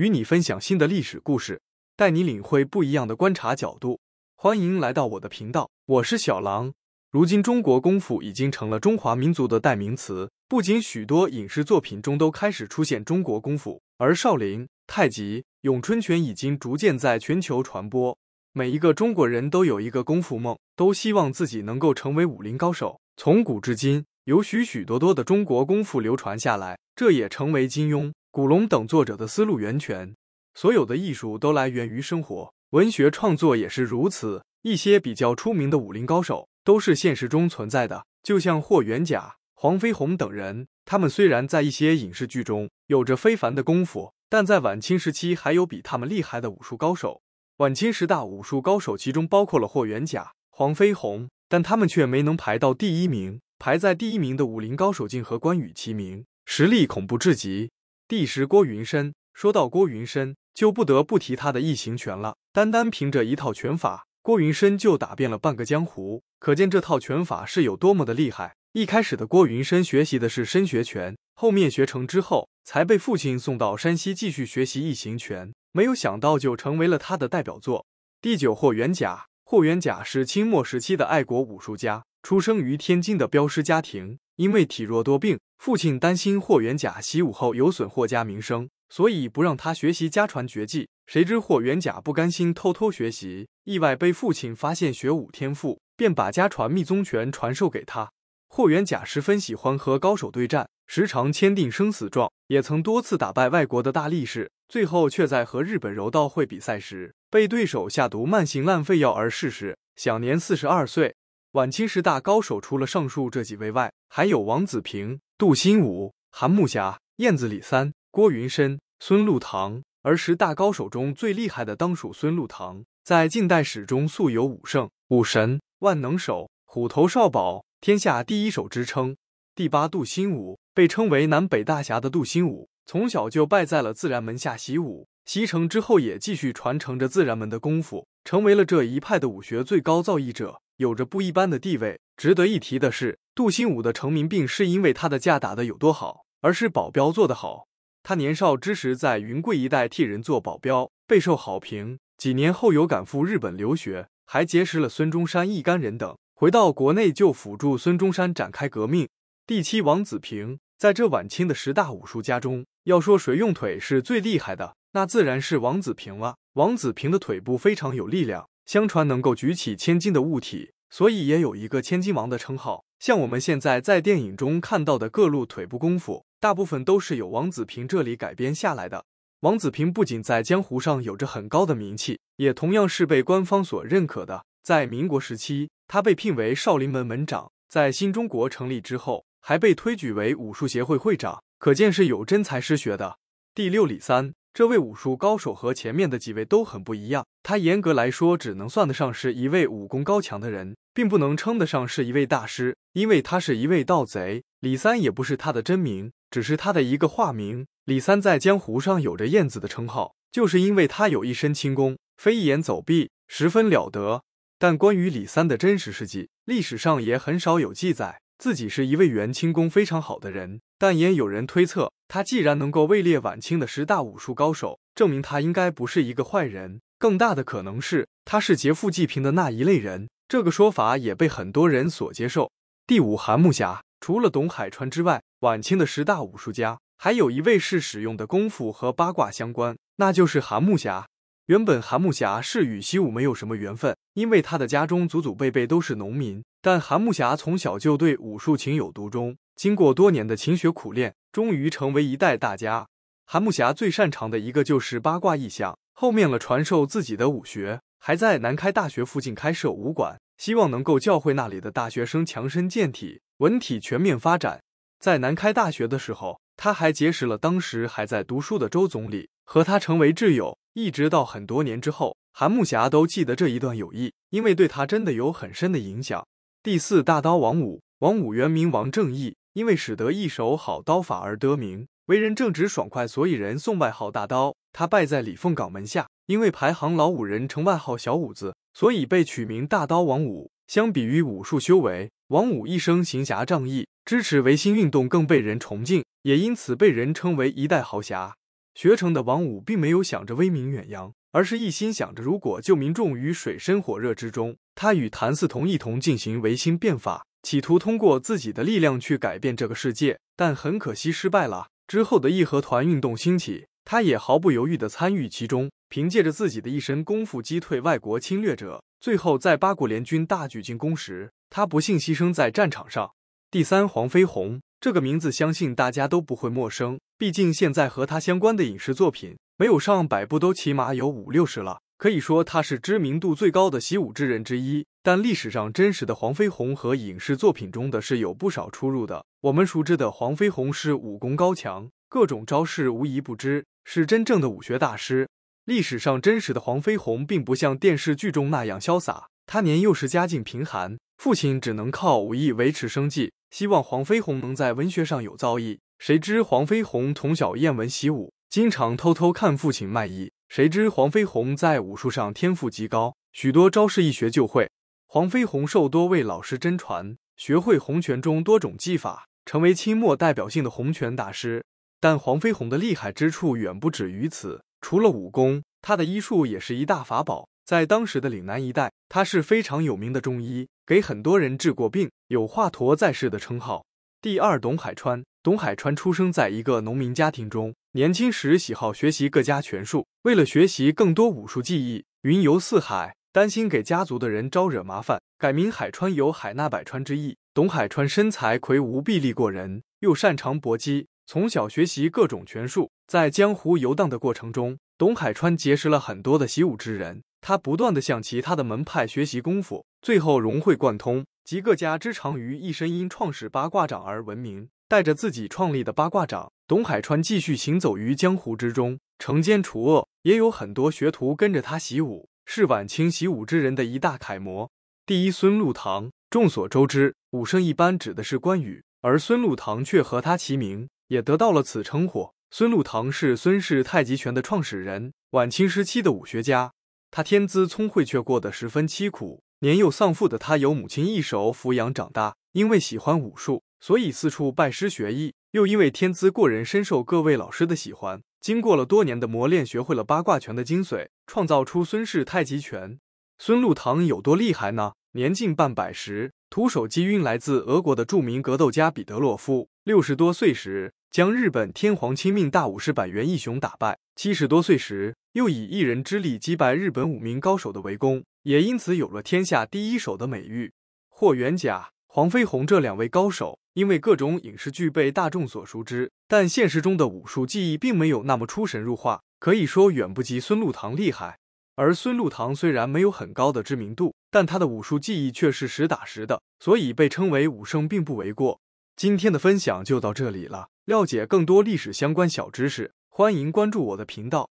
与你分享新的历史故事，带你领会不一样的观察角度。欢迎来到我的频道，我是小狼。如今，中国功夫已经成了中华民族的代名词，不仅许多影视作品中都开始出现中国功夫，而少林、太极、咏春拳已经逐渐在全球传播。每一个中国人都有一个功夫梦，都希望自己能够成为武林高手。从古至今，有许许多多的中国功夫流传下来，这也成为金庸。古龙等作者的思路源泉，所有的艺术都来源于生活，文学创作也是如此。一些比较出名的武林高手都是现实中存在的，就像霍元甲、黄飞鸿等人。他们虽然在一些影视剧中有着非凡的功夫，但在晚清时期还有比他们厉害的武术高手。晚清十大武术高手其中包括了霍元甲、黄飞鸿，但他们却没能排到第一名。排在第一名的武林高手竟和关羽齐名，实力恐怖至极。第十，郭云深。说到郭云深，就不得不提他的异形拳了。单单凭着一套拳法，郭云深就打遍了半个江湖，可见这套拳法是有多么的厉害。一开始的郭云深学习的是申学拳，后面学成之后，才被父亲送到山西继续学习异形拳，没有想到就成为了他的代表作。第九，霍元甲。霍元甲是清末时期的爱国武术家，出生于天津的镖师家庭，因为体弱多病。父亲担心霍元甲习武后有损霍家名声，所以不让他学习家传绝技。谁知霍元甲不甘心，偷偷学习，意外被父亲发现学武天赋，便把家传秘宗拳传授给他。霍元甲十分喜欢和高手对战，时常签订生死状，也曾多次打败外国的大力士。最后却在和日本柔道会比赛时，被对手下毒慢性烂肺药而逝世，享年四十二岁。晚清十大高手除了上述这几位外，还有王子平。杜心武、韩木侠、燕子李三、郭云深、孙禄堂，儿时大高手中最厉害的当属孙禄堂，在近代史中素有武圣、武神、万能手、虎头少保、天下第一手之称。第八，杜心武被称为南北大侠的杜心武，从小就拜在了自然门下习武，习成之后也继续传承着自然门的功夫，成为了这一派的武学最高造诣者，有着不一般的地位。值得一提的是。杜新武的成名病是因为他的架打得有多好，而是保镖做得好。他年少之时在云贵一带替人做保镖，备受好评。几年后有赶赴日本留学，还结识了孙中山一干人等。回到国内就辅助孙中山展开革命。第七王子平在这晚清的十大武术家中，要说谁用腿是最厉害的，那自然是王子平了。王子平的腿部非常有力量，相传能够举起千斤的物体，所以也有一个千斤王的称号。像我们现在在电影中看到的各路腿部功夫，大部分都是由王子平这里改编下来的。王子平不仅在江湖上有着很高的名气，也同样是被官方所认可的。在民国时期，他被聘为少林门门长；在新中国成立之后，还被推举为武术协会会长，可见是有真才实学的。第六里三。这位武术高手和前面的几位都很不一样，他严格来说只能算得上是一位武功高强的人，并不能称得上是一位大师，因为他是一位盗贼。李三也不是他的真名，只是他的一个化名。李三在江湖上有着“燕子”的称号，就是因为他有一身轻功，飞檐走壁，十分了得。但关于李三的真实事迹，历史上也很少有记载。自己是一位元轻功非常好的人。但也有人推测，他既然能够位列晚清的十大武术高手，证明他应该不是一个坏人。更大的可能是，他是劫富济贫的那一类人。这个说法也被很多人所接受。第五，韩木侠，除了董海川之外，晚清的十大武术家还有一位是使用的功夫和八卦相关，那就是韩木侠。原本韩木侠是与习武没有什么缘分，因为他的家中祖祖辈辈都是农民。但韩木侠从小就对武术情有独钟。经过多年的勤学苦练，终于成为一代大家。韩慕侠最擅长的一个就是八卦意象。后面了传授自己的武学，还在南开大学附近开设武馆，希望能够教会那里的大学生强身健体，文体全面发展。在南开大学的时候，他还结识了当时还在读书的周总理，和他成为挚友。一直到很多年之后，韩慕侠都记得这一段友谊，因为对他真的有很深的影响。第四大刀王五，王五原名王正义。因为使得一手好刀法而得名，为人正直爽快，所以人送外号“大刀”。他拜在李凤岗门下，因为排行老五，人称外号“小五子”，所以被取名“大刀王五”。相比于武术修为，王五一生行侠仗义，支持维新运动，更被人崇敬，也因此被人称为一代豪侠。学成的王五并没有想着威名远扬，而是一心想着如果救民众于水深火热之中，他与谭嗣同一同进行维新变法。企图通过自己的力量去改变这个世界，但很可惜失败了。之后的义和团运动兴起，他也毫不犹豫地参与其中，凭借着自己的一身功夫击退外国侵略者。最后在八国联军大举进攻时，他不幸牺牲在战场上。第三，黄飞鸿这个名字，相信大家都不会陌生。毕竟现在和他相关的影视作品没有上百部，都起码有五六十了，可以说他是知名度最高的习武之人之一。但历史上真实的黄飞鸿和影视作品中的是有不少出入的。我们熟知的黄飞鸿是武功高强，各种招式无一不知，是真正的武学大师。历史上真实的黄飞鸿并不像电视剧中那样潇洒，他年幼时家境贫寒，父亲只能靠武艺维持生计，希望黄飞鸿能在文学上有造诣。谁知黄飞鸿从小厌文习武，经常偷偷看父亲卖艺。谁知黄飞鸿在武术上天赋极高，许多招式一学就会。黄飞鸿受多位老师真传，学会洪拳中多种技法，成为清末代表性的洪拳大师。但黄飞鸿的厉害之处远不止于此，除了武功，他的医术也是一大法宝。在当时的岭南一带，他是非常有名的中医，给很多人治过病，有“华佗在世”的称号。第二，董海川。董海川出生在一个农民家庭中，年轻时喜好学习各家拳术，为了学习更多武术技艺，云游四海。担心给家族的人招惹麻烦，改名海川，有海纳百川之意。董海川身材魁梧，臂力过人，又擅长搏击，从小学习各种拳术。在江湖游荡的过程中，董海川结识了很多的习武之人，他不断的向其他的门派学习功夫，最后融会贯通，集各家之长于一身，因创始八卦掌而闻名。带着自己创立的八卦掌，董海川继续行走于江湖之中，惩奸除恶，也有很多学徒跟着他习武。是晚清习武之人的一大楷模。第一，孙禄堂。众所周知，武圣一般指的是关羽，而孙禄堂却和他齐名，也得到了此称呼。孙禄堂是孙氏太极拳的创始人，晚清时期的武学家。他天资聪慧，却过得十分凄苦。年幼丧父的他，由母亲一手抚养长大。因为喜欢武术，所以四处拜师学艺。又因为天资过人，深受各位老师的喜欢。经过了多年的磨练，学会了八卦拳的精髓，创造出孙氏太极拳。孙禄堂有多厉害呢？年近半百时，徒手击晕来自俄国的著名格斗家彼得洛夫；六十多岁时，将日本天皇亲命大武士百元义雄打败；七十多岁时，又以一人之力击败日本五名高手的围攻，也因此有了“天下第一手”的美誉。霍元甲、黄飞鸿这两位高手，因为各种影视剧被大众所熟知。但现实中的武术技艺并没有那么出神入化，可以说远不及孙禄堂厉害。而孙禄堂虽然没有很高的知名度，但他的武术技艺却是实打实的，所以被称为武圣并不为过。今天的分享就到这里了，了解更多历史相关小知识，欢迎关注我的频道。